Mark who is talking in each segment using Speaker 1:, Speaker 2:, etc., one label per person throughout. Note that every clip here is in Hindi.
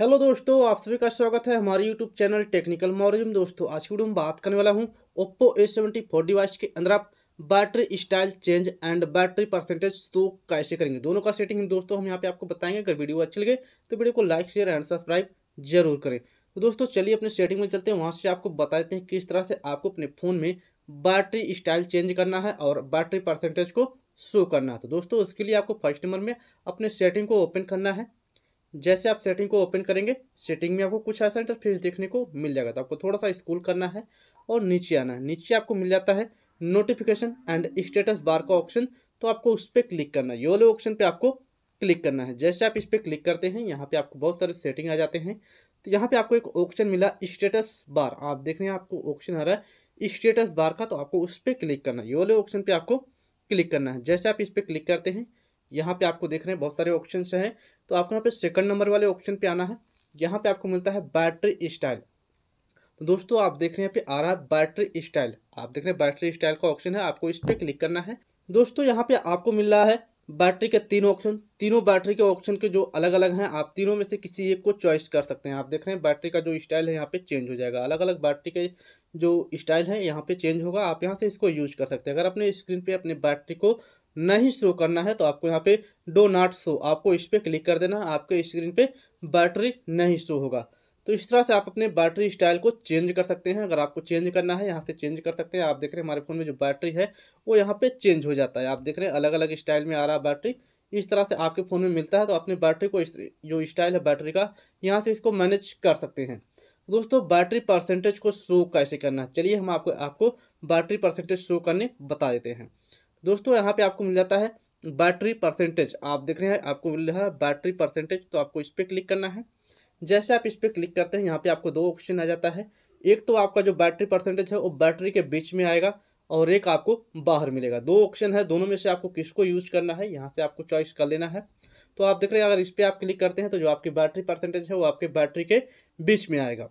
Speaker 1: हेलो दोस्तों आप सभी का स्वागत है हमारे यूट्यूब चैनल टेक्निकल मॉरिजम दोस्तों आज की वीडियो में बात करने वाला हूं Oppo A seventy four device के अंदर आप battery style change and battery percentage show कैसे करेंगे दोनों का सेटिंग दोस्तों हम यहाँ पे आपको बताएंगे अगर वीडियो अच्छी लगे तो वीडियो को लाइक शेयर एंड सब्सक्राइब जरूर करें तो दोस्तों चलिए अपने सेटिंग में चलते हैं वहाँ से आपको बता देते हैं किस तरह से आपको अपने फ़ोन में बैटरी स्टाइल चेंज करना है और बैटरी परसेंटेज को शो करना है तो दोस्तों उसके लिए आपको फर्स्ट नंबर में अपने सेटिंग को ओपन करना है जैसे आप सेटिंग को ओपन करेंगे सेटिंग में आपको कुछ ऐसा इंटरफेस देखने को मिल जाएगा तो आपको थोड़ा सा स्कूल करना है और नीचे आना है नीचे आपको मिल जाता है नोटिफिकेशन एंड स्टेटस बार का ऑप्शन तो आपको उस पर क्लिक करना है योले ऑप्शन पर आपको क्लिक करना है जैसे आप इस पर क्लिक करते हैं यहाँ पे आपको बहुत सारे सेटिंग आ जाते हैं तो यहाँ पे आपको एक ऑप्शन मिला स्टेटस बार आप देख रहे हैं आपको ऑप्शन आ रहा है स्टेटस बार का तो आपको उस पर क्लिक करना है योले ऑप्शन पे आपको क्लिक करना है जैसे आप इस पर क्लिक करते हैं यहाँ पे आपको देख रहे हैं बहुत सारे ऑप्शन हैं तो आपको यहाँ पे सेकंड नंबर वाले ऑप्शन पे आना है यहाँ पे आपको मिलता है बैटरी स्टाइल तो दोस्तों आप देख रहे हैं यहाँ पे आ रहा है बैटरी स्टाइल आप देख रहे हैं बैटरी स्टाइल का ऑप्शन है आपको इस पर क्लिक करना है दोस्तों यहाँ पे आपको मिल रहा है बैटरी के तीन ऑप्शन तीनों बैटरी के ऑप्शन के जो अलग अलग हैं आप तीनों में से किसी एक को चॉइस कर सकते हैं आप देख रहे हैं बैटरी का जो स्टाइल है यहाँ पे चेंज हो जाएगा अलग अलग बैटरी के जो स्टाइल है यहाँ पे चेंज होगा आप यहाँ से इसको यूज कर सकते हैं अगर अपने स्क्रीन पे अपने बैटरी को नहीं शो करना है तो आपको यहाँ पे डो नॉट शो आपको इस पर क्लिक कर देना आपके स्क्रीन पे बैटरी नहीं शो होगा तो इस तरह से आप अपने बैटरी स्टाइल को चेंज कर सकते हैं अगर आपको चेंज करना है यहाँ से चेंज कर सकते हैं आप देख रहे हैं हमारे फ़ोन में जो बैटरी है वो यहाँ पे चेंज हो जाता है आप देख रहे हैं अलग अलग स्टाइल में आ रहा है बैटरी इस तरह से आपके फ़ोन में मिलता है तो अपने बैटरी को इस जो स्टाइल है बैटरी का यहाँ से इसको मैनेज कर सकते हैं दोस्तों बैटरी परसेंटेज को शो कैसे करना है चलिए हम आपको आपको बैटरी परसेंटेज शो करने बता देते हैं दोस्तों यहाँ पे आपको मिल जाता है बैटरी परसेंटेज आप देख रहे हैं आपको मिल रहा है बैटरी परसेंटेज तो आपको इस पर क्लिक करना है जैसे आप इस पर क्लिक करते हैं यहाँ पे आपको दो ऑप्शन आ जाता है एक तो आपका जो बैटरी परसेंटेज है वो बैटरी के बीच में आएगा और एक आपको बाहर मिलेगा दो ऑप्शन है दोनों में से आपको किसको यूज करना है यहाँ से आपको चॉइस कर लेना है तो आप देख रहे हैं अगर इस पर आप क्लिक करते हैं तो जो आपकी बैटरी परसेंटेज है वो आपके बैटरी के बीच में आएगा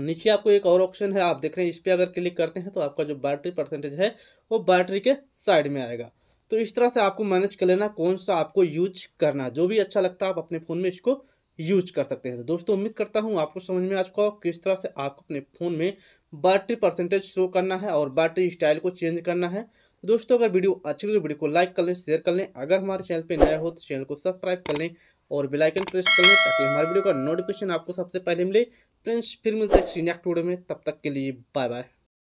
Speaker 1: नीचे आपको एक और ऑप्शन है आप देख रहे हैं इस पर अगर क्लिक करते हैं तो आपका जो बैटरी परसेंटेज है वो बैटरी के साइड में आएगा तो इस तरह से आपको मैनेज कर लेना कौन सा आपको यूज करना जो भी अच्छा लगता है आप अपने फ़ोन में इसको यूज कर सकते हैं तो दोस्तों उम्मीद करता हूँ आपको समझ में आ चुका हो किस तरह से आपको अपने फ़ोन में बैटरी परसेंटेज शो करना है और बैटरी स्टाइल को चेंज करना है दोस्तों अगर वीडियो अच्छी लगे तो वीडियो को लाइक कर लें शेयर कर लें अगर हमारे चैनल पर नया हो तो चैनल को सब्सक्राइब कर लें और बेलाइकन प्रेस कर लें ताकि हमारे वीडियो का नोटिफिकेशन आपको सबसे पहले मिले फ्रेंड्स फिर मिलते हैं नेक्स्ट वीडियो में तब तक के लिए बाय बाय